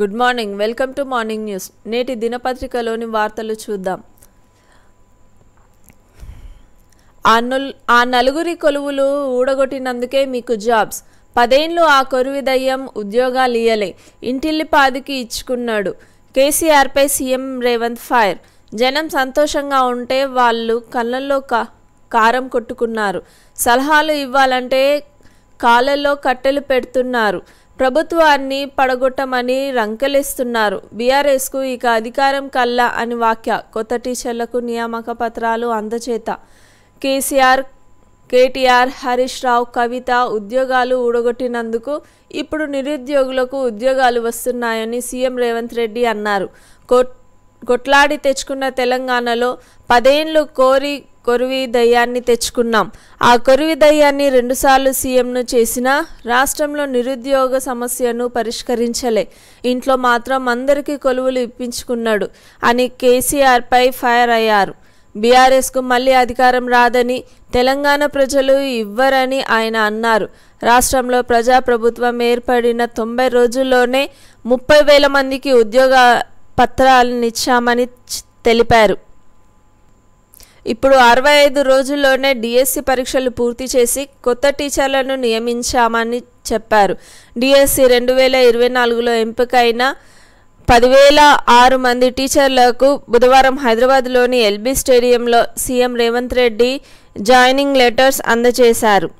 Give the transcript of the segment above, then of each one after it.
good morning welcome to morning news నేటి దినపత్రికలోని వార్తలు చూద్దాం ఆ నలుగురి కొలువులు ఊడగొట్టినందుకే మీకు జాబ్స్ పదేండ్లు ఆ కొరువి దయ్యం ఉద్యోగాలు ఇయ్యలే ఇంటిల్లిపాదికి ఇచ్చుకున్నాడు కేసీఆర్పై సీఎం రేవంత్ ఫైర్ జనం సంతోషంగా ఉంటే వాళ్ళు కళ్ళల్లో కారం కొట్టుకున్నారు సలహాలు ఇవ్వాలంటే కాళ్ళల్లో కట్టెలు పెడుతున్నారు ప్రభుత్వాన్ని పడగొట్టమని రంకెలేస్తున్నారు బీఆర్ఎస్కు ఇక అధికారం కల్లా అని వాక్య కొత్త టీచర్లకు నియామక పత్రాలు అందచేత కేసీఆర్ కేటీఆర్ హరీష్ రావు కవిత ఉద్యోగాలు ఊడగొట్టినందుకు ఇప్పుడు నిరుద్యోగులకు ఉద్యోగాలు వస్తున్నాయని సీఎం రేవంత్ రెడ్డి అన్నారు కొట్లాడి తెచ్చుకున్న తెలంగాణలో పదేండ్లు కోరి కొరువి దయ్యాన్ని తెచ్చుకున్నాం ఆ కొరువి దయ్యాన్ని రెండుసార్లు సీఎంను చేసినా రాష్ట్రంలో నిరుద్యోగ సమస్యను పరిష్కరించలే ఇంట్లో మాత్రం అందరికీ కొలువులు ఇప్పించుకున్నాడు అని కేసీఆర్పై ఫైర్ అయ్యారు బీఆర్ఎస్కు మళ్ళీ అధికారం రాదని తెలంగాణ ప్రజలు ఇవ్వరని ఆయన అన్నారు రాష్ట్రంలో ప్రజాప్రభుత్వం ఏర్పడిన తొంభై రోజుల్లోనే ముప్పై వేల మందికి ఉద్యోగ పత్రాలనిచ్చామని తెలిపారు ఇప్పుడు అరవై ఐదు రోజుల్లోనే డిఎస్సి పరీక్షలు పూర్తి చేసి కొత్త టీచర్లను నియమించామని చెప్పారు డిఎస్సి రెండు వేల ఇరవై నాలుగులో ఎంపికైన పదివేల ఆరు మంది టీచర్లకు బుధవారం హైదరాబాద్లోని ఎల్బీ స్టేడియంలో CM Revanth Reddy joining letters అందజేశారు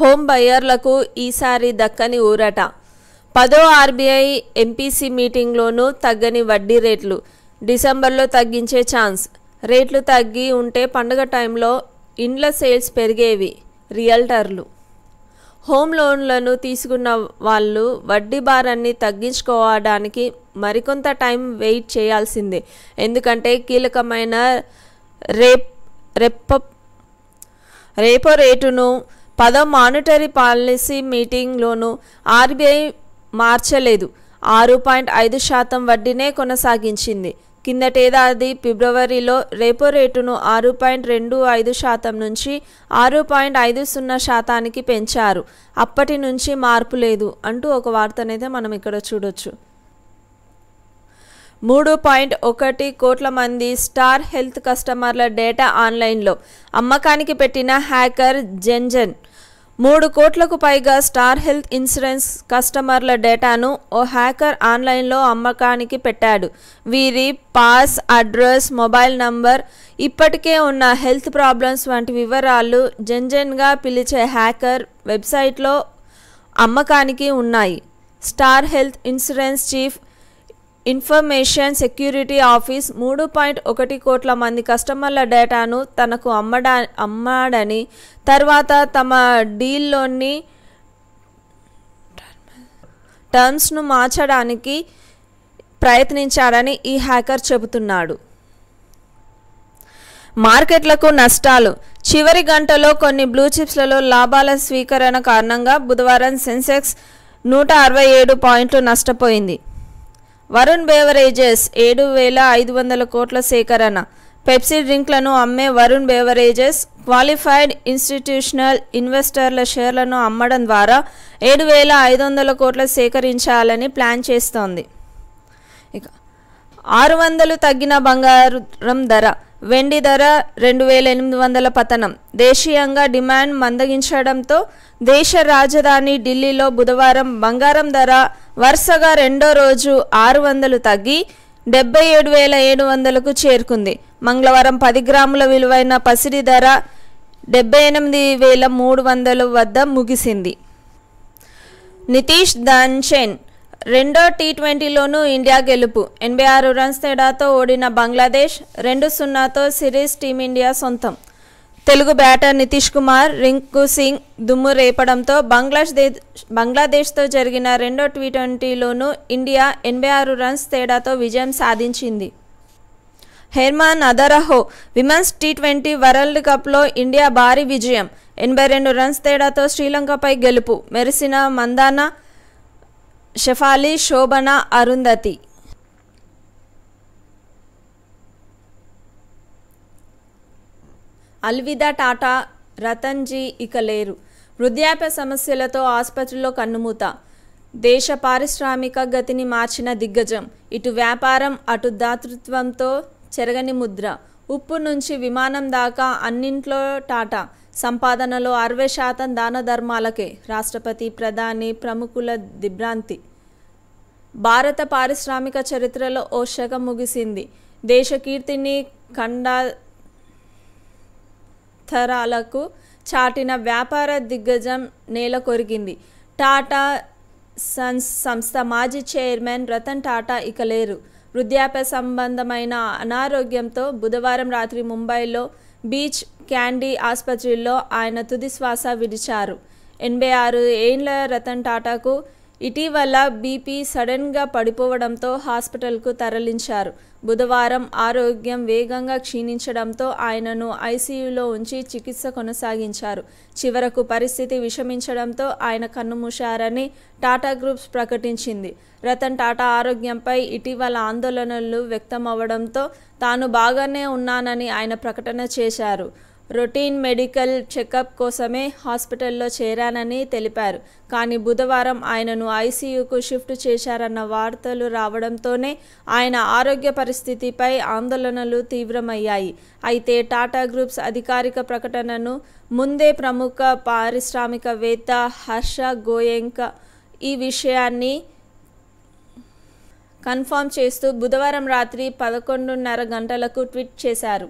హోమ్ బయ్యర్లకు ఈసారి దక్కని ఊరట పదో ఆర్బీఐ ఎంపీసీ మీటింగ్లోనూ తగ్గని వడ్డీ రేట్లు డిసెంబర్లో తగ్గించే ఛాన్స్ రేట్లు తగ్గి ఉంటే పండుగ టైంలో ఇండ్ల సేల్స్ పెరిగేవి రియల్టర్లు హోమ్ లోన్లను తీసుకున్న వాళ్ళు వడ్డీ భారాన్ని తగ్గించుకోవడానికి మరికొంత టైం వెయిట్ చేయాల్సిందే ఎందుకంటే కీలకమైన రేప్ రెప్ప రేపో రేటును పదో మానిటరీ పాలసీ మీటింగ్లోనూ ఆర్బీఐ మార్చలేదు ఆరు పాయింట్ ఐదు శాతం వడ్డీనే కొనసాగించింది కిందటేదాది ఫిబ్రవరిలో రేపో రేటును ఆరు పాయింట్ రెండు ఐదు శాతం నుంచి ఆరు పాయింట్ ఐదు సున్నా శాతానికి పెంచారు అప్పటి నుంచి మార్పు లేదు అంటూ ఒక వార్తనైతే మనం ఇక్కడ చూడొచ్చు మూడు పాయింట్ ఒకటి కోట్ల మంది స్టార్ హెల్త్ కస్టమర్ల డేటా ఆన్లైన్లో అమ్మకానికి పెట్టిన హ్యాకర్ జెన్జెన్ మూడు కోట్లకు పైగా స్టార్ హెల్త్ ఇన్సూరెన్స్ కస్టమర్ల డేటాను ఓ హ్యాకర్ ఆన్లైన్లో అమ్మకానికి పెట్టాడు వీరి పాస్ అడ్రస్ మొబైల్ నంబర్ ఇప్పటికే ఉన్న హెల్త్ ప్రాబ్లమ్స్ వంటి వివరాలు జెన్జెన్గా పిలిచే హ్యాకర్ వెబ్సైట్లో అమ్మకానికి ఉన్నాయి star health insurance chief information security office మూడు పాయింట్ ఒకటి కోట్ల మంది కస్టమర్ల డేటాను తనకు అమ్మడా అమ్మాడని తర్వాత తమ డీల్లోని టర్మ్స్ను మార్చడానికి ప్రయత్నించాడని ఈ హ్యాకర్ చెబుతున్నాడు మార్కెట్లకు నష్టాలు చివరి గంటలో కొన్ని బ్లూ చిప్స్లలో లాభాల స్వీకరణ కారణంగా బుధవారం సెన్సెక్స్ నూట అరవై ఏడు పాయింట్లు నష్టపోయింది వరుణ్ బేవరేజెస్ ఏడు వేల ఐదు వందల కోట్ల సేకరణ పెప్సీ డ్రింక్లను అమ్మే వరుణ్ బేవరేజెస్ క్వాలిఫైడ్ ఇన్స్టిట్యూషనల్ ఇన్వెస్టర్ల షేర్లను అమ్మడం ద్వారా ఏడు వేల ఐదు వందల కోట్ల సేకరించాలని ప్లాన్ చేస్తోంది ఇక ఆరు వందలు తగ్గిన బంగారం ధర వెండి ధర రెండు వేల ఎనిమిది వందల పతనం దేశీయంగా డిమాండ్ మందగించడంతో దేశ రాజధాని ఢిల్లీలో బుధవారం బంగారం ధర వరుసగా రెండో రోజు ఆరు వందలు తగ్గి డెబ్బై ఏడు వేల ఏడు వందలకు చేరుకుంది మంగళవారం పది గ్రాముల విలువైన పసిడి ధర డెబ్బై ఎనిమిది వేల మూడు వందల వద్ద ముగిసింది నితీష్ దాన్చెన్ రెండో టీ ట్వంటీలోనూ ఇండియా గెలుపు ఎనభై ఆరు రన్స్ తేడాతో ఓడిన బంగ్లాదేశ్ రెండు సున్నాతో సిరీస్ టీమిండియా సొంతం తెలుగు బ్యాటర్ నితీష్ కుమార్ రింకు సింగ్ దుమ్ము రేపడంతో బంగ్లాదేశ్ బంగ్లాదేశ్తో జరిగిన రెండో టీ ట్వంటీలోనూ ఇండియా ఎనభై ఆరు రన్స్ తేడాతో విజయం సాధించింది హెర్మాన్ అదరహో విమెన్స్ టీ ట్వంటీ వరల్డ్ కప్లో ఇండియా భారీ విజయం ఎనభై రెండు రన్స్ తేడాతో శ్రీలంకపై గెలుపు మెరిసిన మందానా షెఫాలి శోభన అరుంధతి అల్విదా టాటా రతన్జీ ఇక లేరు వృద్ధాప్య సమస్యలతో ఆసుపత్రిలో కన్నుమూత దేశ పారిశ్రామిక గతిని మార్చిన దిగ్గజం ఇటు వ్యాపారం అటు దాతృత్వంతో చెరగని ముద్ర ఉప్పు నుంచి విమానం దాకా అన్నింట్లో టాటా సంపాదనలో అరవై శాతం దాన ధర్మాలకే రాష్ట్రపతి ప్రధాని ప్రముఖుల దిభ్రాంతి భారత పారిశ్రామిక చరిత్రలో ఓ శకం ముగిసింది దేశకీర్తిని ఖండాతరాలకు చాటిన వ్యాపార దిగ్గజం నేల కొరిగింది టాటా సన్స్ సంస్థ మాజీ చైర్మన్ రతన్ టాటా ఇక లేరు వృద్ధాప్య సంబంధమైన అనారోగ్యంతో బుధవారం రాత్రి ముంబైలో బీచ్ క్యాండీ ఆసుపత్రిలో ఆయన తుది శ్వాస విడిచారు ఎనభై ఆరు ఏండ్ల రతన్ టాటాకు ఇటీవల బీపీ సడన్గా పడిపోవడంతో హాస్పిటల్కు తరలించారు బుధవారం ఆరోగ్యం వేగంగా క్షీణించడంతో ఆయనను ఐసీయూలో ఉంచి చికిత్స కొనసాగించారు చివరకు పరిస్థితి విషమించడంతో ఆయన కన్నుమూశారని టాటా గ్రూప్స్ ప్రకటించింది రతన్ టాటా ఆరోగ్యంపై ఇటీవల ఆందోళనలు వ్యక్తమవడంతో తాను బాగానే ఉన్నానని ఆయన ప్రకటన చేశారు రొటీన్ మెడికల్ చెకప్ కోసమే హాస్పిటల్లో చేరానని తెలిపారు కానీ బుధవారం ఆయనను ఐసీయూకు షిఫ్ట్ చేశారన్న వార్తలు రావడంతోనే ఆయన ఆరోగ్య పరిస్థితిపై ఆందోళనలు తీవ్రమయ్యాయి అయితే టాటా గ్రూప్స్ అధికారిక ప్రకటనను ముందే ప్రముఖ పారిశ్రామికవేత్త హర్ష గోయెంక ఈ విషయాన్ని కన్ఫర్మ్ చేస్తూ బుధవారం రాత్రి పదకొండున్నర గంటలకు ట్వీట్ చేశారు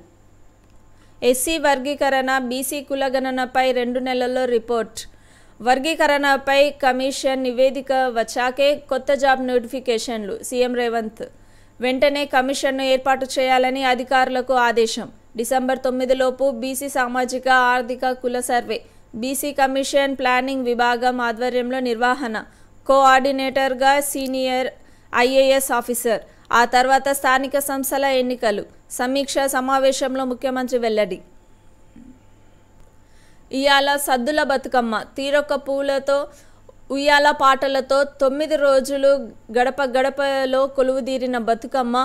ఎస్సీ వర్గీకరణ బీసీ కులగణనపై రెండు నెలల్లో రిపోర్ట్ వర్గీకరణపై కమిషన్ నివేదిక వచ్చాకే కొత్త జాబ్ నోటిఫికేషన్లు సీఎం రేవంత్ వెంటనే కమిషన్ను ఏర్పాటు చేయాలని అధికారులకు ఆదేశం డిసెంబర్ తొమ్మిదిలోపు బీసీ సామాజిక ఆర్థిక కుల సర్వే బీసీ కమిషన్ ప్లానింగ్ విభాగం ఆధ్వర్యంలో నిర్వహణ కోఆర్డినేటర్గా సీనియర్ ఐఏఎస్ ఆఫీసర్ ఆ తర్వాత స్థానిక సంస్థల ఎన్నికలు సమీక్ష సమావేశంలో ముఖ్యమంత్రి వెల్లడి ఇయాల సద్దుల బతుకమ్మ తీరొక్క పూలతో ఉయ్యాల పాటలతో తొమ్మిది రోజులు గడప గడపలో కొలువుదీరిన బతుకమ్మ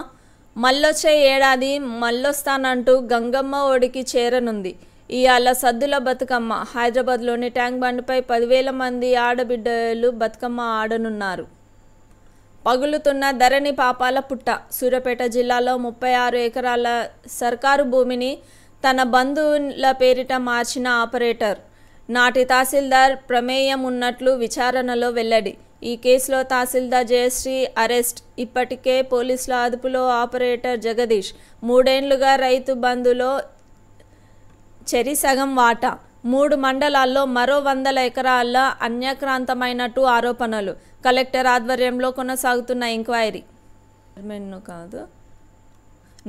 మల్లొచ్చే ఏడాది మల్లొస్తానంటూ గంగమ్మ ఒడికి చేరనుంది ఇవాళ సద్దుల బతుకమ్మ హైదరాబాద్లోని ట్యాంక్ బండ్పై పదివేల మంది ఆడబిడ్డలు బతుకమ్మ ఆడనున్నారు పగులుతున్న ధరణి పాపాల పుట్ట సూర్యాపేట జిల్లాలో ముప్పై ఆరు ఎకరాల సర్కారు భూమిని తన బంధువుల పేరిట మార్చిన ఆపరేటర్ నాటి తహసీల్దార్ ప్రమేయం ఉన్నట్లు విచారణలో వెల్లడి ఈ కేసులో తహసీల్దార్ జయశ్రీ అరెస్ట్ ఇప్పటికే పోలీసుల అదుపులో ఆపరేటర్ జగదీష్ మూడేండ్లుగా రైతు బంధులో చెరి సగం వాటా మూడు మండలాల్లో మరో వందల ఎకరాల అన్యాక్రాంతమైనట్టు ఆరోపణలు కలెక్టర్ ఆధ్వర్యంలో కొనసాగుతున్న ఎంక్వైరీ చైర్మన్ను కాదు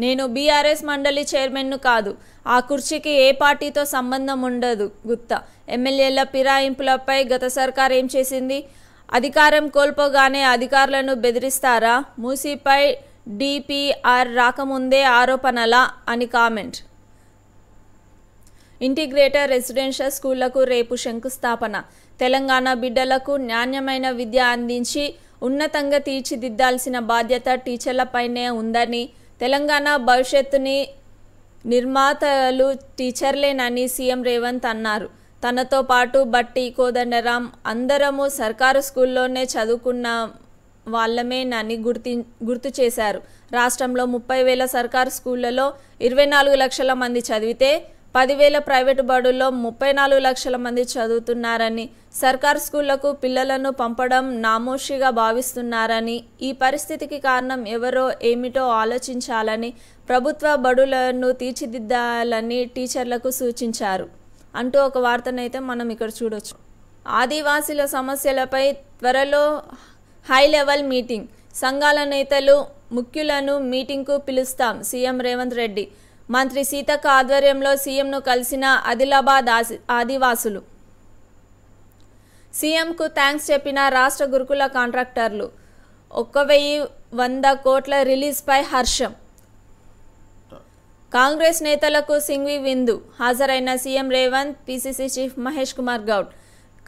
నేను బీఆర్ఎస్ మండలి చైర్మన్ను కాదు ఆ కుర్చీకి ఏ పార్టీతో సంబంధం ఉండదు గుత్తా ఎమ్మెల్యేల ఫిరాయింపులపై గత సర్కార్ ఏం చేసింది అధికారం కోల్పోగానే అధికారులను బెదిరిస్తారా మూసీపై డిపిఆర్ రాకముందే ఆరోపణలా అని కామెంట్ ఇంటిగ్రేటర్ రెసిడెన్షియల్ స్కూళ్లకు రేపు శంకుస్థాపన తెలంగాణ బిడ్డలకు నాణ్యమైన విద్య అందించి ఉన్నతంగా తీర్చిదిద్దాల్సిన బాధ్యత టీచర్లపైనే ఉందని తెలంగాణ భవిష్యత్తుని నిర్మాతలు టీచర్లేనని సీఎం రేవంత్ అన్నారు తనతో పాటు బట్టి కోదండరాం అందరము సర్కారు స్కూల్లోనే చదువుకున్న వాళ్ళమేనని గుర్తి గుర్తు చేశారు రాష్ట్రంలో ముప్పై వేల సర్కారు స్కూళ్లలో ఇరవై నాలుగు లక్షల మంది చదివితే పదివేల ప్రైవేటు బడుల్లో ముప్పై నాలుగు లక్షల మంది చదువుతున్నారని సర్కార్ స్కూళ్లకు పిల్లలను పంపడం నామోషిగా భావిస్తున్నారని ఈ పరిస్థితికి కారణం ఎవరో ఏమిటో ఆలోచించాలని ప్రభుత్వ బడులను తీర్చిదిద్దాలని టీచర్లకు సూచించారు అంటూ ఒక వార్తనైతే మనం ఇక్కడ చూడొచ్చు ఆదివాసీల సమస్యలపై త్వరలో హై లెవెల్ మీటింగ్ సంఘాల నేతలు ముఖ్యులను మీటింగ్కు పిలుస్తాం సీఎం రేవంత్ రెడ్డి మంత్రి సీతక్క ఆధ్వర్యంలో సీఎంను కలిసిన ఆదిలాబాద్ ఆదివాసులు సీఎంకు థ్యాంక్స్ చెప్పిన రాష్ట్ర గురుకుల కాంట్రాక్టర్లు ఒక్క వెయ్యి వంద కోట్ల రిలీజ్పై హర్షం కాంగ్రెస్ నేతలకు సింగ్వి విందు హాజరైన CM Revanth PCC chief Mahesh Kumar Goud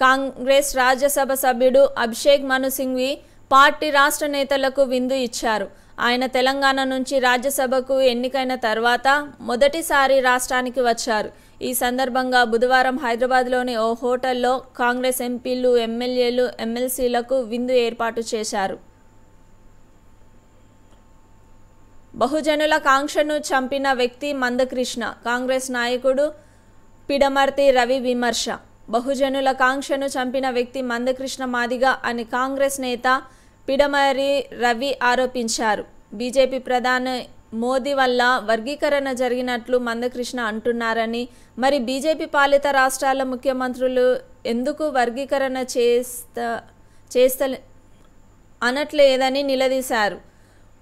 Congress Rajya Sabha సభ్యుడు అభిషేక్ మను సింగ్వి పార్టీ రాష్ట్ర నేతలకు విందు ఇచ్చారు ఆయన తెలంగాణ నుంచి రాజ్యసభకు ఎన్నికైన తర్వాత మొదటిసారి రాష్ట్రానికి వచ్చారు ఈ సందర్భంగా బుధవారం హైదరాబాద్లోని ఓ హోటల్లో కాంగ్రెస్ ఎంపీలు ఎమ్మెల్యేలు ఎమ్మెల్సీలకు విందు ఏర్పాటు చేశారు బహుజనుల కాంక్షను చంపిన వ్యక్తి మందకృష్ణ కాంగ్రెస్ నాయకుడు పిడమర్తి రవి విమర్శ బహుజనుల కాంక్షను చంపిన వ్యక్తి మందకృష్ణ మాదిగ అని కాంగ్రెస్ నేత పిడమరి రవి ఆరోపించారు బీజేపీ ప్రధాని మోదీ వల్ల వర్గీకరణ జరిగినట్లు మందకృష్ణ అంటున్నారని మరి బీజేపీ పాలిత రాష్ట్రాల ముఖ్యమంత్రులు ఎందుకు వర్గీకరణ చేస్తా చేస్త అనట్లేదని నిలదీశారు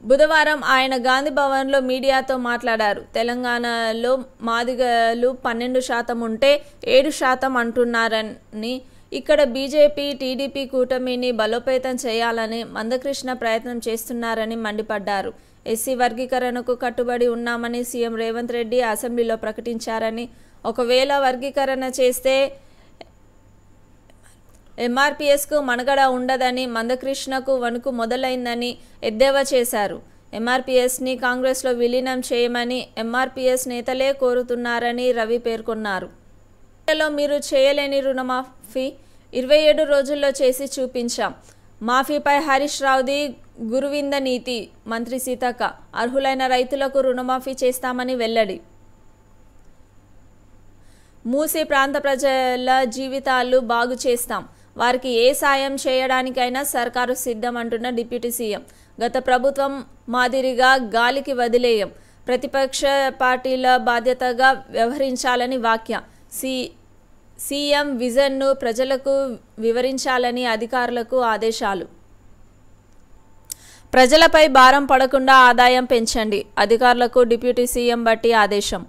బుధవారం ఆయన గాంధీ భవన్లో మీడియాతో మాట్లాడారు తెలంగాణలో మాదిగలు పన్నెండు శాతం ఉంటే ఏడు శాతం అంటున్నారని ఇక్కడ బీజేపీ టీడీపీ కూటమిని బలోపేతం చేయాలని మందకృష్ణ ప్రయత్నం చేస్తున్నారని మండిపడ్డారు ఎస్సీ వర్గీకరణకు కట్టుబడి ఉన్నామని సీఎం రేవంత్ రెడ్డి అసెంబ్లీలో ప్రకటించారని ఒకవేళ వర్గీకరణ చేస్తే ఎంఆర్పీఎస్కు మనుగడ ఉండదని మందకృష్ణకు వణుకు మొదలైందని ఎద్దేవా చేశారు ఎంఆర్పీఎస్ని కాంగ్రెస్లో విలీనం చేయమని ఎంఆర్పీఎస్ నేతలే కోరుతున్నారని రవి పేర్కొన్నారు నెలలో మీరు చేయలేని రుణమాఫీ ఇరవై ఏడు రోజుల్లో చేసి చూపించాం మాఫీపై హరీష్ రావుది గురువింద నీతి మంత్రి సీతక్క అర్హులైన రైతులకు రుణమాఫీ చేస్తామని వెల్లడి మూసి ప్రాంత ప్రజల జీవితాలు బాగు చేస్తాం వారికి ఏ సాయం చేయడానికైనా సర్కారు సిద్ధం అంటున్న డిప్యూటీ సీఎం గత ప్రభుత్వం మాదిరిగా గాలికి వదిలేయం ప్రతిపక్ష పార్టీల బాధ్యతగా వ్యవహరించాలని వాక్యం సీ సీఎం విజన్ను ప్రజలకు వివరించాలని అధికారులకు ఆదేశాలు ప్రజలపై భారం పడకుండా ఆదాయం పెంచండి అధికారులకు డిప్యూటీ సీఎం బట్టి ఆదేశం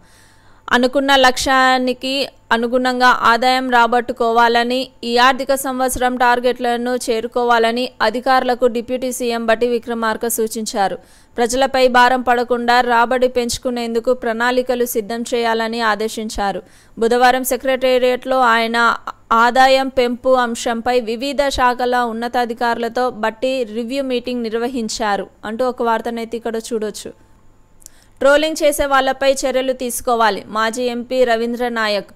అనుకున్న లక్ష్యానికి అనుగుణంగా ఆదాయం రాబట్టుకోవాలని ఈ ఆర్థిక సంవత్సరం టార్గెట్లను చేరుకోవాలని అధికారులకు డిప్యూటీ సీఎం బట్టి విక్రమార్క సూచించారు ప్రజలపై భారం పడకుండా రాబడి పెంచుకునేందుకు ప్రణాళికలు సిద్ధం చేయాలని ఆదేశించారు బుధవారం సెక్రటేరియట్లో ఆయన ఆదాయం పెంపు అంశంపై వివిధ శాఖల ఉన్నతాధికారులతో బట్టి రివ్యూ మీటింగ్ నిర్వహించారు అంటూ ఒక వార్తనైతే ఇక్కడ చూడొచ్చు ట్రోలింగ్ చేసే వాళ్లపై చర్యలు తీసుకోవాలి మాజీ ఎంపీ రవీంద్ర నాయక్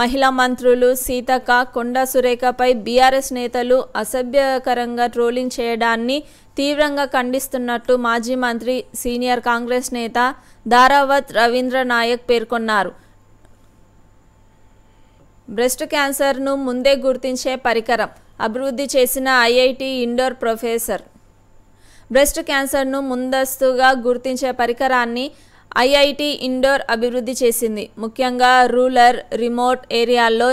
మహిళా మంత్రులు సీతక్క కొండా సురేఖపై బీఆర్ఎస్ నేతలు అసభ్యకరంగా ట్రోలింగ్ చేయడాన్ని తీవ్రంగా ఖండిస్తున్నట్టు మాజీ మంత్రి సీనియర్ కాంగ్రెస్ నేత దారావత్ రవీంద్ర నాయక్ పేర్కొన్నారు బ్రెస్ట్ క్యాన్సర్ను ముందే గుర్తించే పరికరం అభివృద్ధి చేసిన ఐఐటి ఇండోర్ ప్రొఫెసర్ బ్రెస్ట్ క్యాన్సర్ను ముందస్తుగా గుర్తించే పరికరాన్ని ఐఐటి ఇండోర్ అభివృద్ధి చేసింది ముఖ్యంగా రూరల్ రిమోట్ ఏరియాల్లో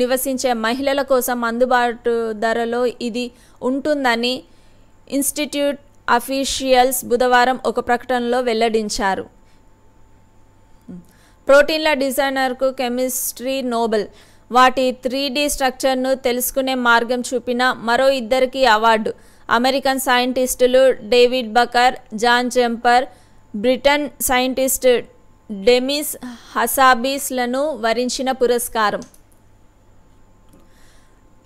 నివసించే మహిళల కోసం అందుబాటు ధరలో ఇది ఉంటుందని ఇన్స్టిట్యూట్ అఫీషియల్స్ బుధవారం ఒక ప్రకటనలో వెల్లడించారు ప్రోటీన్ల డిజైనర్కు కెమిస్ట్రీ నోబెల్ వాటి త్రీ స్ట్రక్చర్ను తెలుసుకునే మార్గం చూపిన మరో ఇద్దరికి అవార్డు అమెరికన్ సైంటిస్టులు David Baker John Jumper Britain scientist Demis హసాబీస్లను వరించిన పురస్కారం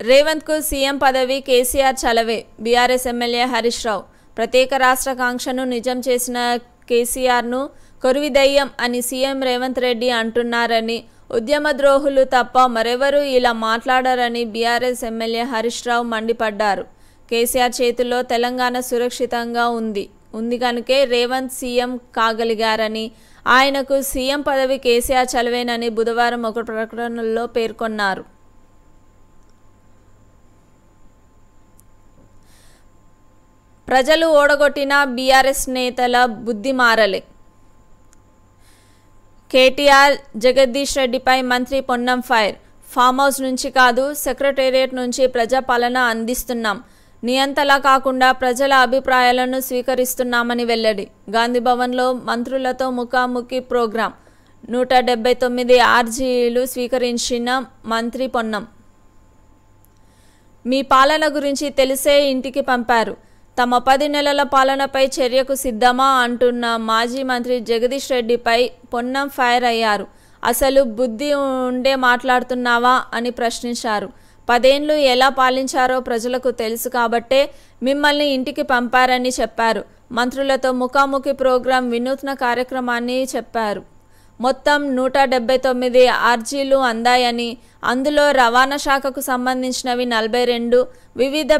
రేవంత్కు సీఎం పదవి కేసీఆర్ చలవే బీఆర్ఎస్ ఎమ్మెల్యే హరీష్ రావు ప్రత్యేక రాష్ట్ర కాంక్షను నిజం చేసిన కేసీఆర్ను కొరువిదయ్యం అని సీఎం రేవంత్ రెడ్డి అంటున్నారని ఉద్యమ ద్రోహులు తప్ప మరెవరూ ఇలా మాట్లాడారని బీఆర్ఎస్ ఎమ్మెల్యే హరీష్ రావు మండిపడ్డారు కేసీఆర్ చేతుల్లో తెలంగాణ సురక్షితంగా ఉంది ఉంది కనుకే రేవంత్ సీఎం కాగలిగారని ఆయనకు సీఎం పదవి కేసీఆర్ చలవేనని బుధవారం ఒక ప్రకటనలో పేర్కొన్నారు ప్రజలు ఓడగొట్టిన బీఆర్ఎస్ నేతల బుద్ధి మారలే కేటీఆర్ జగదీష్ రెడ్డిపై మంత్రి పొన్నం ఫైర్ ఫామ్ హౌస్ నుంచి కాదు సెక్రటేరియట్ నుంచి ప్రజాపాలన అందిస్తున్నాం నియంతలా కాకుండా ప్రజల అభిప్రాయాలను స్వీకరిస్తున్నామని వెల్లడి గాంధీభవన్లో మంత్రులతో ముఖాముఖి ప్రోగ్రాం నూట డెబ్బై తొమ్మిది ఆర్జీలు స్వీకరించిన మంత్రి పొన్నం మీ పాలన గురించి తెలిసే ఇంటికి పంపారు తమ పది నెలల పాలనపై చర్యకు సిద్ధమా అంటున్న మాజీ మంత్రి జగదీష్ రెడ్డిపై పొన్నం ఫైర్ అయ్యారు అసలు బుద్ధి ఉండే మాట్లాడుతున్నావా అని ప్రశ్నించారు పదేండ్లు ఎలా పాలించారో ప్రజలకు తెలుసు కాబట్టే మిమ్మల్ని ఇంటికి పంపారని చెప్పారు మంత్రులతో ముఖాముఖి ప్రోగ్రాం వినూత్న కార్యక్రమాన్ని చెప్పారు మొత్తం నూట డెబ్బై తొమ్మిది ఆర్జీలు అందాయని అందులో రవాణా శాఖకు సంబంధించినవి నలభై రెండు వివిధ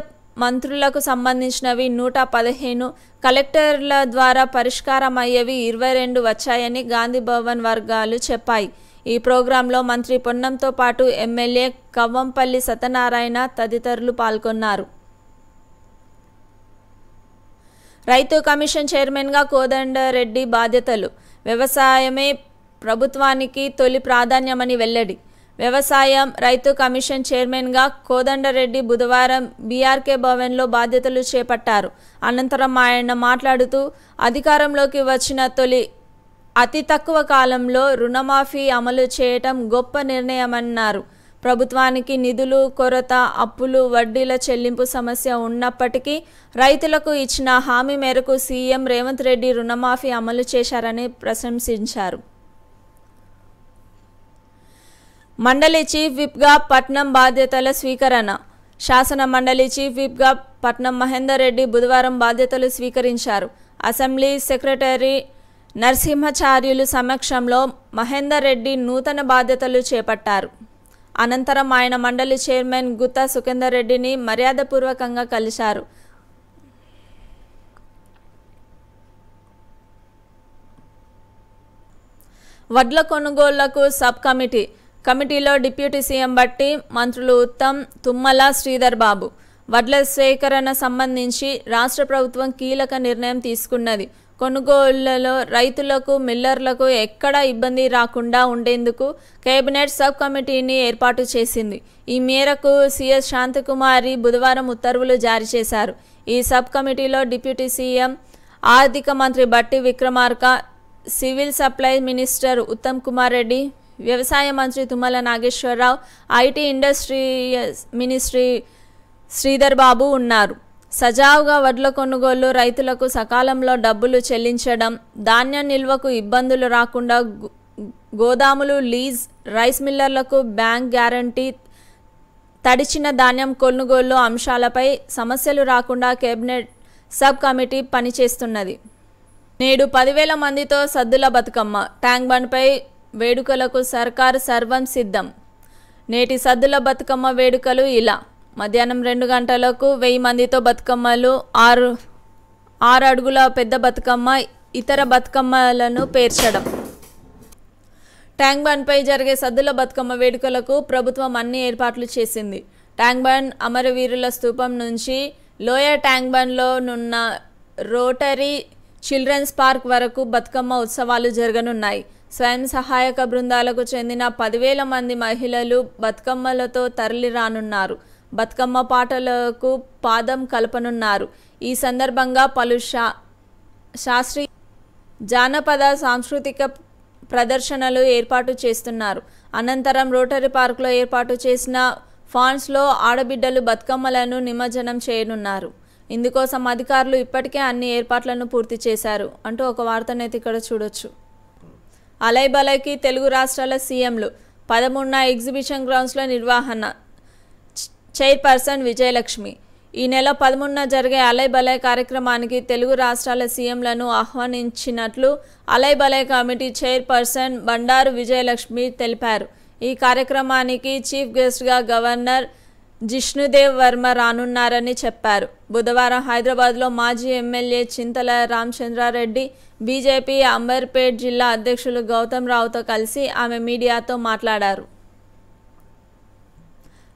మంత్రులకు సంబంధించినవి నూట పదిహేను కలెక్టర్ల ద్వారా పరిష్కారం అయ్యేవి ఇరవై రెండు వచ్చాయని గాంధీ భవన్ వర్గాలు చెప్పాయి ఈ ప్రోగ్రాంలో మంత్రి పొన్నంతో పాటు ఎమ్మెల్యే కవ్వంపల్లి సత్యనారాయణ తదితరులు పాల్గొన్నారు రైతు కమిషన్ చైర్మన్గా కోదండరెడ్డి బాధ్యతలు వ్యవసాయమే ప్రభుత్వానికి తొలి ప్రాధాన్యమని వెల్లడి వ్యవసాయం రైతు కమిషన్ చైర్మన్గా కోదండరెడ్డి బుధవారం బీఆర్కే భవన్లో బాధ్యతలు చేపట్టారు అనంతరం ఆయన మాట్లాడుతూ అధికారంలోకి వచ్చిన తొలి అతి తక్కువ కాలంలో రుణమాఫీ అమలు చేయటం గొప్ప నిర్ణయమన్నారు ప్రభుత్వానికి నిధులు కొరత అప్పులు వడ్డీల చెల్లింపు సమస్య ఉన్నప్పటికీ రైతులకు ఇచ్చిన హామీ మేరకు సీఎం రేవంత్ రెడ్డి రుణమాఫీ అమలు చేశారని ప్రశంసించారు మండలి చీఫ్ విప్గా పట్నం బాధ్యతల స్వీకరణ శాసన మండలి చీఫ్ విప్గా పట్నం మహేందర్ రెడ్డి బుధవారం బాధ్యతలు స్వీకరించారు అసెంబ్లీ సెక్రటరీ నరసింహాచార్యులు సమక్షంలో మహేందర్ రెడ్డి నూతన బాధ్యతలు చేపట్టారు అనంతరం ఆయన మండలి చైర్మన్ గుత్తా సుఖేందర్ రెడ్డిని మర్యాదపూర్వకంగా కలిశారు వడ్ల కొనుగోళ్లకు సబ్ కమిటీ కమిటీలో డిప్యూటీ సీఎం బట్టి మంత్రులు ఉత్తమ్ తుమ్మల శ్రీధర్ బాబు వడ్ల సేకరణ సంబంధించి రాష్ట్ర ప్రభుత్వం కీలక నిర్ణయం తీసుకున్నది కొనుగోళ్లలో రైతులకు మిల్లర్లకు ఎక్కడా ఇబ్బంది రాకుండా ఉండేందుకు కేబినెట్ సబ్ కమిటీని ఏర్పాటు చేసింది ఈ మేరకు సీఎస్ శాంతకుమారి బుధవారం ఉత్తర్వులు జారీ చేశారు ఈ సబ్ కమిటీలో డిప్యూటీ సీఎం ఆర్థిక మంత్రి Bhatti Vikramarka civil supply minister Uttam Kumar Reddy వ్యవసాయ మంత్రి Tummala Nageswara Rao IT industry ministry Sridhar Babu ఉన్నారు సజావుగా వడ్ల కొనుగోలు రైతులకు సకాలంలో డబ్బులు చెల్లించడం ధాన్యం నిల్వకు ఇబ్బందులు రాకుండా గోదాములు లీజ్ రైస్ మిల్లర్లకు బ్యాంక్ గ్యారంటీ తడిచిన ధాన్యం కొనుగోలు అంశాలపై సమస్యలు రాకుండా కేబినెట్ సబ్ కమిటీ పనిచేస్తున్నది నేడు పదివేల మందితో సద్దుల బతుకమ్మ ట్యాంక్ బండ్పై వేడుకలకు సర్కారు సర్వం సిద్ధం నేటి సద్దుల బతుకమ్మ వేడుకలు ఇలా మధ్యాహ్నం రెండు గంటలకు వెయ్యి మందితో బతుకమ్మలు ఆరు ఆరు అడుగుల పెద్ద బతుకమ్మ ఇతర బతుకమ్మలను పేర్చడం ట్యాంక్ బండ్పై జరిగే సద్దుల బతుకమ్మ వేడుకలకు ప్రభుత్వం అన్ని ఏర్పాట్లు చేసింది ట్యాంక్ బండ్ అమరవీరుల స్థూపం నుంచి లోయ ట్యాంక్ బండ్లో నున్న రోటరీ చిల్డ్రన్స్ పార్క్ వరకు బతుకమ్మ ఉత్సవాలు జరగనున్నాయి స్వయం సహాయక బృందాలకు చెందిన పదివేల మంది మహిళలు బతుకమ్మలతో తరలి రానున్నారు బతుకమ్మ పాటలకు పాదం కలపనున్నారు ఈ సందర్భంగా పలు శా శాస్త్రీయ జానపద సాంస్కృతిక ప్రదర్శనలు ఏర్పాటు చేస్తున్నారు అనంతరం రోటరీ పార్కులో ఏర్పాటు చేసిన ఫాన్స్లో ఆడబిడ్డలు బతుకమ్మలను నిమజ్జనం చేయనున్నారు ఇందుకోసం అధికారులు ఇప్పటికే అన్ని ఏర్పాట్లను పూర్తి చేశారు అంటూ ఒక వార్తనైతే ఇక్కడ చూడొచ్చు అలైబలైకి తెలుగు రాష్ట్రాల సీఎంలు పదమూడున ఎగ్జిబిషన్ గ్రౌండ్స్లో నిర్వహణ చైర్పర్సన్ విజయలక్ష్మి ఈ నెల పదమూడున జరిగే అలయ్ బలయ్ కార్యక్రమానికి తెలుగు రాష్ట్రాల సీఎంలను ఆహ్వానించినట్లు అలయ్ బలయ్ కమిటీ చైర్పర్సన్ బండారు విజయలక్ష్మి తెలిపారు ఈ కార్యక్రమానికి చీఫ్ గెస్ట్గా గవర్నర్ జిష్ణుదేవ్ వర్మ రానున్నారని చెప్పారు బుధవారం హైదరాబాద్లో మాజీ ఎమ్మెల్యే చింతల రామచంద్రారెడ్డి బీజేపీ అంబర్పేట్ జిల్లా అధ్యక్షులు గౌతమ్ రావుతో కలిసి ఆమె మీడియాతో మాట్లాడారు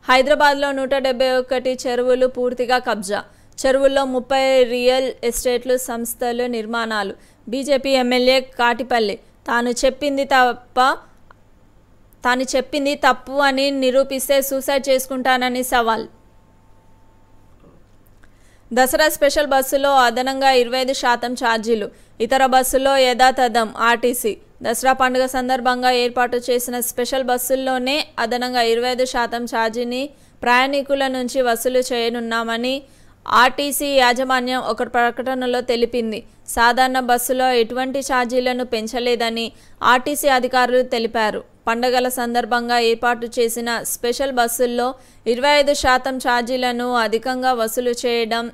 హైదరాబాద్లో నూట డెబ్బై ఒకటి చెరువులు పూర్తిగా కబ్జా చెరువుల్లో ముప్పై రియల్ ఎస్టేట్లు సంస్థలు నిర్మాణాలు బీజేపీ ఎమ్మెల్యే కాటిపల్లి తాను చెప్పింది తప్ప తాను చెప్పింది తప్పు అని నిరూపిస్తే సూసైడ్ చేసుకుంటానని సవాల్ దసరా స్పెషల్ బస్సులో అదనంగా ఇరవై ఐదు శాతం ఛార్జీలు ఇతర బస్సులో యథాతథం ఆర్టీసీ దసరా పండుగ సందర్భంగా ఏర్పాటు చేసిన స్పెషల్ బస్సుల్లోనే అదనంగా ఇరవై ఐదు శాతం ఛార్జీని ప్రయాణికుల నుంచి వసూలు చేయనున్నామని ఆర్టీసీ యాజమాన్యం ఒక ప్రకటనలో తెలిపింది సాధారణ బస్సులో ఎటువంటి ఛార్జీలను పెంచలేదని ఆర్టీసీ అధికారులు తెలిపారు పండగల సందర్భంగా ఏర్పాటు చేసిన స్పెషల్ బస్సుల్లో ఇరవై ఐదు శాతం ఛార్జీలను అధికంగా వసూలు చేయడం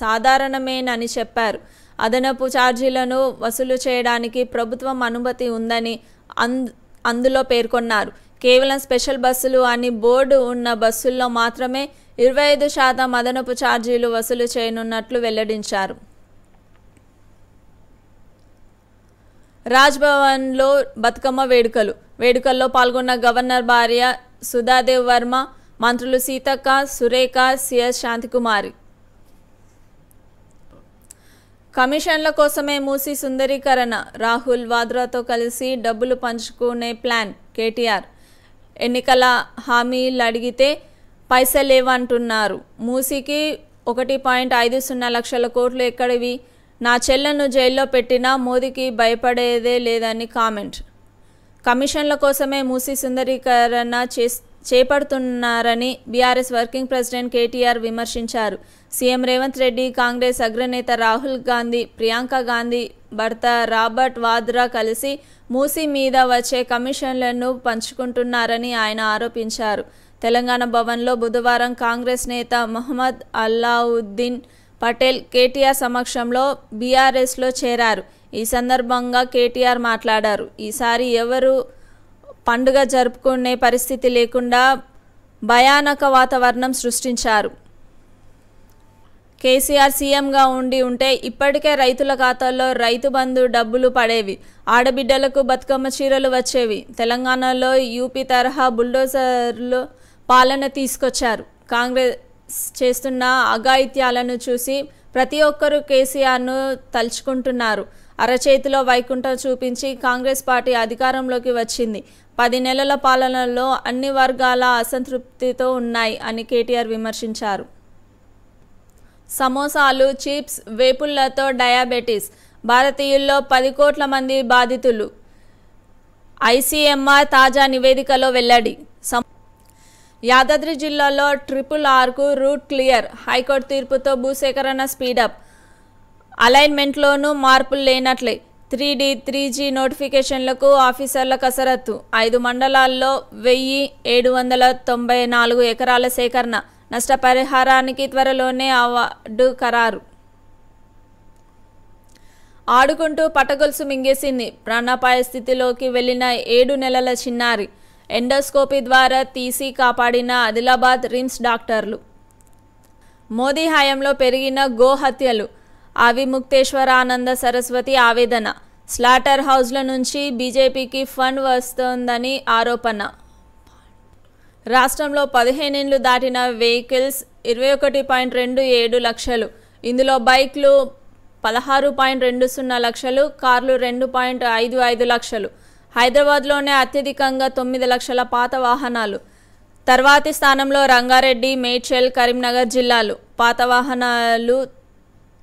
సాధారణమేనని చెప్పారు అదనపు ఛార్జీలను వసూలు చేయడానికి ప్రభుత్వం అనుమతి ఉందని అందులో పేర్కొన్నారు కేవలం స్పెషల్ బస్సులు అని బోర్డు ఉన్న బస్సుల్లో మాత్రమే ఇరవై ఐదు శాతం అదనపు ఛార్జీలు వసూలు చేయనున్నట్లు వెల్లడించారు రాజ్భవన్లో బతుకమ్మ వేడుకలు వేడుకల్లో పాల్గొన్న గవర్నర్ భార్య సుధాదేవ్ వర్మ మంత్రులు సీతక్క సురేఖ సిఎస్ శాంతికుమారి కమిషన్ల కోసమే మూసి సుందరీకరణ రాహుల్ వాద్రాతో కలిసి డబ్బులు పంచుకునే ప్లాన్ కేటీఆర్ ఎన్నికల హామీలు అడిగితే పైసలేవంటున్నారు మూసికి ఒకటి పాయింట్ ఐదు సున్నా లక్షల కోట్లు ఎక్కడివి నా చెల్లెను జైల్లో పెట్టినా మోదీకి భయపడేదే లేదని కామెంట్ కమిషన్ల కోసమే మూసి సుందరీకరణ చేస్తే చేపడుతున్నారని బీఆర్ఎస్ వర్కింగ్ ప్రెసిడెంట్ కేటీఆర్ విమర్శించారు సీఎం రేవంత్ రెడ్డి కాంగ్రెస్ అగ్రనేత రాహుల్ గాంధీ ప్రియాంక గాంధీ భర్త రాబర్ట్ వాద్రా కలిసి మూసీ మీద వచ్చే కమిషన్లను పంచుకుంటున్నారని ఆయన ఆరోపించారు తెలంగాణ భవన్లో బుధవారం కాంగ్రెస్ నేత మొహమ్మద్ అల్లావుద్దీన్ పటేల్ కేటీఆర్ సమక్షంలో బీఆర్ఎస్లో చేరారు ఈ సందర్భంగా కేటీఆర్ మాట్లాడారు ఈసారి ఎవరు పండుగ జరుపుకునే పరిస్థితి లేకుండా భయానక వాతావరణం సృష్టించారు కేసీఆర్ సీఎంగా ఉండి ఉంటే ఇప్పటికే రైతుల ఖాతాల్లో రైతు బంధు డబ్బులు పడేవి ఆడబిడ్డలకు బతుకమ్మ చీరలు వచ్చేవి తెలంగాణలో యూపీ తరహా బుల్డోజర్లు పాలన తీసుకొచ్చారు కాంగ్రెస్ చేస్తున్న అఘాయిత్యాలను చూసి ప్రతి ఒక్కరూ కేసీఆర్ను తలుచుకుంటున్నారు అరచేతిలో వైకుంఠం చూపించి కాంగ్రెస్ పార్టీ అధికారంలోకి వచ్చింది పది నెలల పాలనలో అన్ని వర్గాల అసంతృప్తితో ఉన్నాయి అని కేటీఆర్ విమర్శించారు సమోసాలు చిప్స్ వేపుళ్లతో డయాబెటీస్ భారతీయుల్లో పది కోట్ల మంది బాధితులు ఐసీఎంఆర్ తాజా నివేదికలో వెల్లడి యాదాద్రి జిల్లాలో ట్రిపుల్ ఆర్కు రూట్ క్లియర్ హైకోర్టు తీర్పుతో భూసేకరణ స్పీడప్ అలైన్మెంట్లోనూ మార్పులు లేనట్లే త్రీ డి త్రీ జీ నోటిఫికేషన్లకు ఆఫీసర్ల కసరత్తు ఐదు మండలాల్లో వెయ్యి ఏడు వందల తొంభై నాలుగు ఎకరాల సేకరణ నష్టపరిహారానికి త్వరలోనే అవార్డు ఖరారు ఆడుకుంటూ పటగొలుసు మింగేసింది ప్రాణాపాయ స్థితిలోకి వెళ్లిన ఏడు నెలల చిన్నారి ఎండోస్కోపీ ద్వారా తీసి కాపాడిన ఆదిలాబాద్ రిమ్స్ డాక్టర్లు మోదీ హయాంలో పెరిగిన గోహత్యలు అవిముక్తేశ్వరానంద సరస్వతి ఆవేదన స్లాటర్ హౌస్ల నుంచి బీజేపీకి ఫండ్ వస్తోందని ఆరోపణ రాష్ట్రంలో పదిహేనేళ్లు దాటిన వెహికల్స్ ఇరవై ఒకటి పాయింట్ రెండు ఏడు లక్షలు ఇందులో బైక్లు పదహారు పాయింట్ రెండు సున్నా లక్షలు కార్లు రెండు పాయింట్ ఐదు ఐదు లక్షలు హైదరాబాద్లోనే అత్యధికంగా తొమ్మిది లక్షల పాత వాహనాలు తర్వాతి స్థానంలో రంగారెడ్డి మేడ్చల్ కరీంనగర్ జిల్లాలు పాత వాహనాలు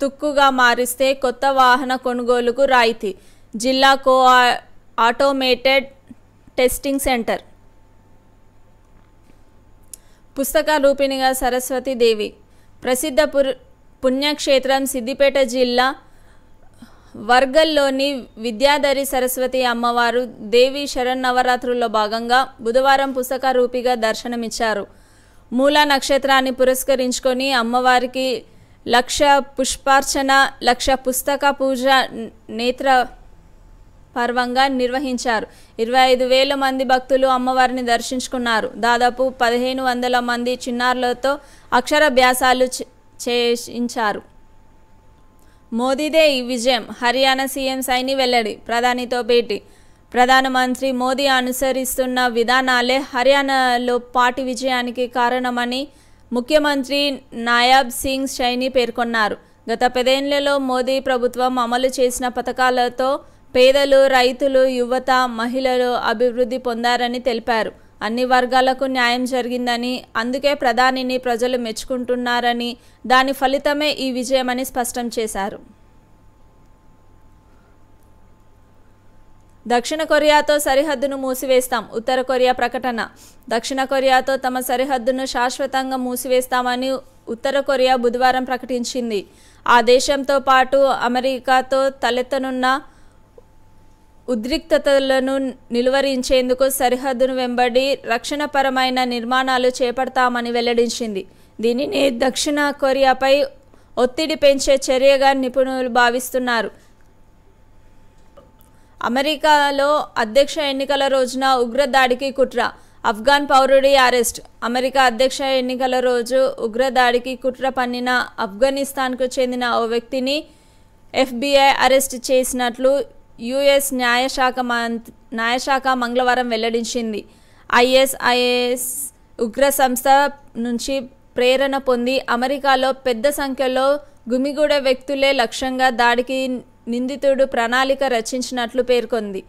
తుక్కుగా మారిస్తే కొత్త వాహన కొనుగోలుకు రాయితీ జిల్లా కో ఆటోమేటెడ్ టెస్టింగ్ సెంటర్ పుస్తక రూపిణిగా సరస్వతి దేవి ప్రసిద్ధ పుణ్యక్షేత్రం సిద్దిపేట జిల్లా వర్గల్లోని విద్యాధరి సరస్వతి అమ్మవారు దేవి శరన్నవరాత్రుల్లో భాగంగా బుధవారం పుస్తక రూపిగా దర్శనమిచ్చారు మూల నక్షత్రాన్ని పురస్కరించుకొని అమ్మవారికి లక్ష పుష్పార్చన లక్ష పుస్తక పూజ నేత్ర పర్వంగా నిర్వహించారు ఇరవై ఐదు వేల మంది భక్తులు అమ్మవారిని దర్శించుకున్నారు దాదాపు పదిహేను వందల మంది చిన్నారులతో అక్షరాభ్యాసాలు చేయించారు మోదీదే ఈ విజయం హర్యానా సీఎం సైని వెల్లడి ప్రధానితో భేటీ ప్రధానమంత్రి మోదీ అనుసరిస్తున్న విధానాలే హర్యానాలో పార్టీ విజయానికి కారణమని ముఖ్యమంత్రి నాయాబ్ సింగ్ షైని పేర్కొన్నారు గత పదేళ్లలో మోదీ ప్రభుత్వం అమలు చేసిన పథకాలతో పేదలు రైతులు యువత మహిళలు అభివృద్ధి పొందారని తెలిపారు అన్ని వర్గాలకు న్యాయం జరిగిందని అందుకే ప్రధానిని ప్రజలు మెచ్చుకుంటున్నారని దాని ఫలితమే ఈ విజయమని స్పష్టం చేశారు దక్షిణ కొరియాతో సరిహద్దును మూసివేస్తాం ఉత్తర కొరియా ప్రకటన దక్షిణ కొరియాతో తమ సరిహద్దును శాశ్వతంగా మూసివేస్తామని ఉత్తర కొరియా బుధవారం ప్రకటించింది ఆ దేశంతో పాటు అమెరికాతో తలెత్తనున్న ఉద్రిక్తతలను నిలువరించేందుకు సరిహద్దును వెంబడి రక్షణపరమైన నిర్మాణాలు చేపడతామని వెల్లడించింది దీనిని దక్షిణ కొరియాపై ఒత్తిడి పెంచే చర్యగా నిపుణులు భావిస్తున్నారు అమెరికాలో అధ్యక్ష ఎన్నికల రోజున ఉగ్రదాడికి కుట్ర అఫ్ఘాన్ పౌరుడి అరెస్ట్ అమెరికా అధ్యక్ష ఎన్నికల రోజు ఉగ్రదాడికి కుట్ర పన్నిన ఆఫ్ఘనిస్తాన్కు చెందిన ఓ వ్యక్తిని ఎఫ్బిఐ అరెస్ట్ చేసినట్లు యుఎస్ న్యాయశాఖ న్యాయశాఖ మంగళవారం వెల్లడించింది ఐఎస్ఐఎస్ ఉగ్ర సంస్థ నుంచి ప్రేరణ పొంది అమెరికాలో పెద్ద సంఖ్యలో గుమిగూడే వ్యక్తులే లక్ష్యంగా దాడికి నిందితుడు ప్రణాళిక రచించినట్లు పేర్కొంది